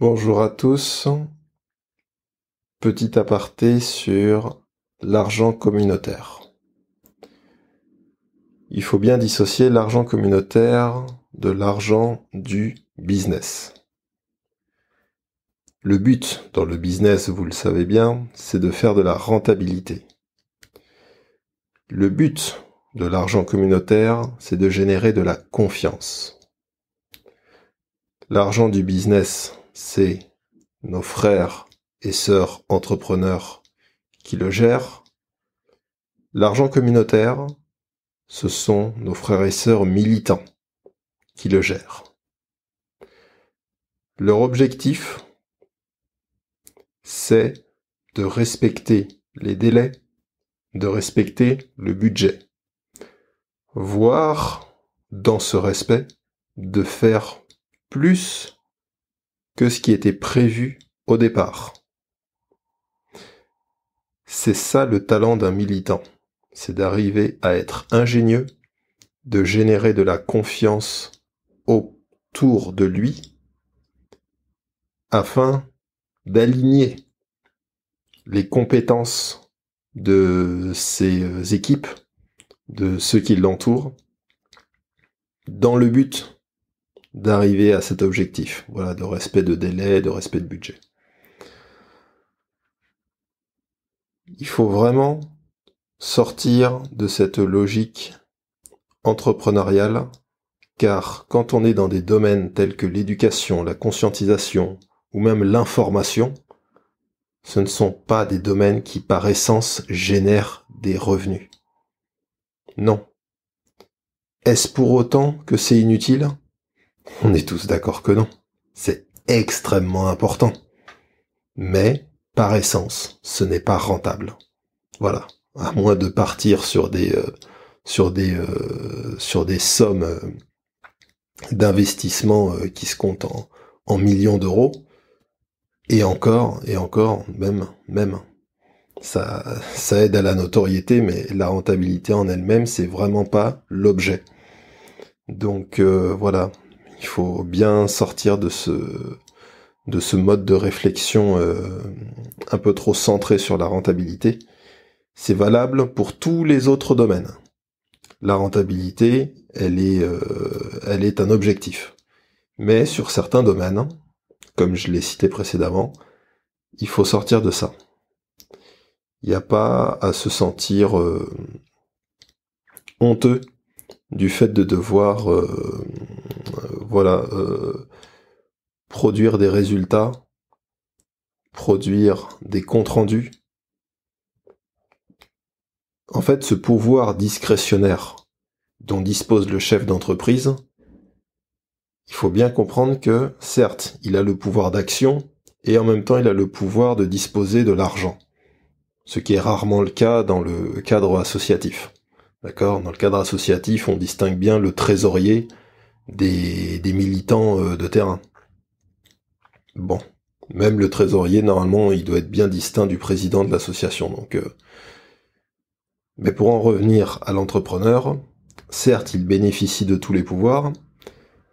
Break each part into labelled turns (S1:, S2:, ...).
S1: Bonjour à tous. Petit aparté sur l'argent communautaire. Il faut bien dissocier l'argent communautaire de l'argent du business. Le but dans le business, vous le savez bien, c'est de faire de la rentabilité. Le but de l'argent communautaire, c'est de générer de la confiance. L'argent du business, c'est nos frères et sœurs entrepreneurs qui le gèrent. L'argent communautaire, ce sont nos frères et sœurs militants qui le gèrent. Leur objectif, c'est de respecter les délais, de respecter le budget, voire, dans ce respect, de faire plus que ce qui était prévu au départ. C'est ça le talent d'un militant, c'est d'arriver à être ingénieux, de générer de la confiance autour de lui, afin d'aligner les compétences de ses équipes, de ceux qui l'entourent, dans le but d'arriver à cet objectif, voilà, de respect de délai, de respect de budget. Il faut vraiment sortir de cette logique entrepreneuriale, car quand on est dans des domaines tels que l'éducation, la conscientisation ou même l'information, ce ne sont pas des domaines qui par essence génèrent des revenus. Non. Est-ce pour autant que c'est inutile on est tous d'accord que non. C'est extrêmement important. Mais, par essence, ce n'est pas rentable. Voilà. À moins de partir sur des, euh, euh, sur des, sommes euh, d'investissement qui se comptent en, millions d'euros. Et encore, et encore, même, même. Ça, aide à la notoriété, mais la rentabilité en elle-même, c'est vraiment pas l'objet. Donc voilà, faut bien sortir de ce de ce mode de réflexion euh, un peu trop centré sur la rentabilité. C'est valable pour tous les autres domaines. La rentabilité, elle est, euh, elle est un objectif. Mais sur certains domaines, comme je l'ai cité précédemment, il faut sortir de ça. Il n'y a pas à se sentir euh, honteux du fait de devoir euh, euh, voilà euh, produire des résultats, produire des comptes rendus. En fait, ce pouvoir discrétionnaire dont dispose le chef d'entreprise, il faut bien comprendre que, certes, il a le pouvoir d'action et en même temps, il a le pouvoir de disposer de l'argent, ce qui est rarement le cas dans le cadre associatif. D'accord Dans le cadre associatif, on distingue bien le trésorier des, militants euh, de terrain. Bon. Même le trésorier, normalement, il doit être bien distinct du président de l'association. Donc, euh, Mais pour en revenir à l'entrepreneur, certes, il bénéficie de tous les pouvoirs,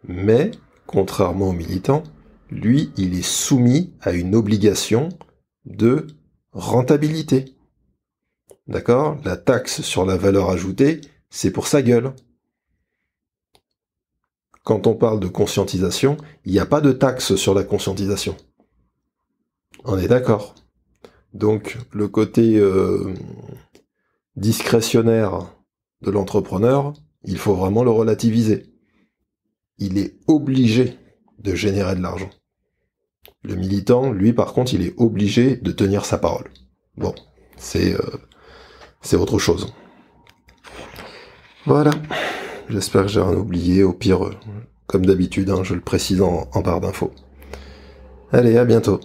S1: mais, contrairement aux militants, lui, il est soumis à une obligation de rentabilité. D'accord La taxe sur la valeur ajoutée, c'est pour sa gueule. Quand on parle de conscientisation, il n'y a pas de taxe sur la conscientisation. On est d'accord. Donc le côté euh, discrétionnaire de l'entrepreneur, il faut vraiment le relativiser. Il est obligé de générer de l'argent. Le militant, lui par contre, il est obligé de tenir sa parole. Bon, c'est euh, c'est autre chose. Voilà. J'espère que j'ai rien oublié. Au pire, euh, comme d'habitude, hein, je le précise en, en barre d'infos. Allez, à bientôt.